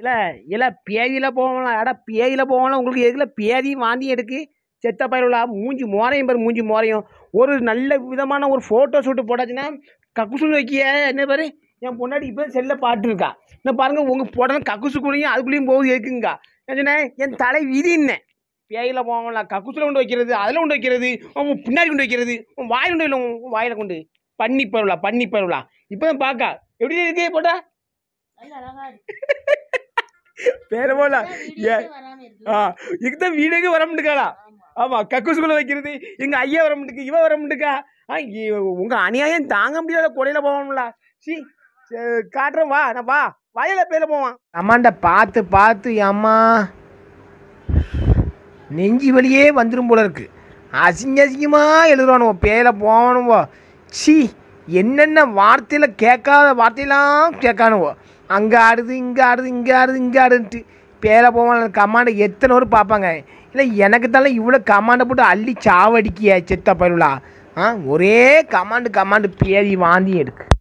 இல்லை இல்லை பேதியில் போவோம்லாம் அட பேதியில் போகலாம் உங்களுக்கு எதுக்குல பேதியும் வாந்தி எடுக்கு செத்த பயிரா மூஞ்சி மோரையும் பாரு மூஞ்சி மோரையும் ஒரு நல்ல விதமான ஒரு ஃபோட்டோ ஷூட்டு போட்டாச்சுன்னா கக்குசு வைக்கிய என்ன பாரு என் பொன்னாடி இப்போ செல்ல பாட்டுருக்கா இன்னும் பாருங்கள் உங்கள் போட்டது கக்குசுக்குள்ளேயும் அதுக்குள்ளேயும் போகுது எதுக்குங்க நான் என் தலை என்ன பேயில் போவோம்லாம் கக்குசில் கொண்டு வைக்கிறது அதில் கொண்டு வைக்கிறது உன் பின்னாடி கொண்டு வைக்கிறது உன் வாயில் கொண்டு இல்லை உன் வாயில் கொண்டு பண்ணி பருவலா பண்ணி பருவலா இப்போ தான் பார்க்கா எப்படி இருக்கு போட்டா பேரமோல இதுதான் வீடுக்கு வர முடிக்காளா ஆமா கக்கூசுக்குள்ள வைக்கிறது எங்க ஐயா வர முடிக்கு இவன் வர முடிக்கா உங்க அநியாயம் தாங்க முடியாத கொடையில போவோம்ல சி காட்டுறேன் வா நான் வா வயல பேர போவான் அம்மாண்ட பார்த்து பார்த்து அம்மா நெஞ்சி வழியே வந்துடும் போல இருக்கு அசிங்க அசிங்கமாக எழுதுறானுவோ பேர போகணுவோ சி என்னென்ன வார்த்தையில் கேட்காத வார்த்தையெல்லாம் கேட்கானுவோ அங்கே ஆடுது இங்கே ஆடுது இங்கே ஆடுது இங்கே ஆடுன்ட்டு பேர போவான் கமாண்டை எத்தனை ஒரு பார்ப்பாங்க இல்லை எனக்கு தானே இவ்வளோ கமாண்டை போட்டு அள்ளி சாவடிக்கிய செத்த பயிலா ஆ ஒரே கமாண்டு கமாண்டு பேரி வாந்தி எடுக்கு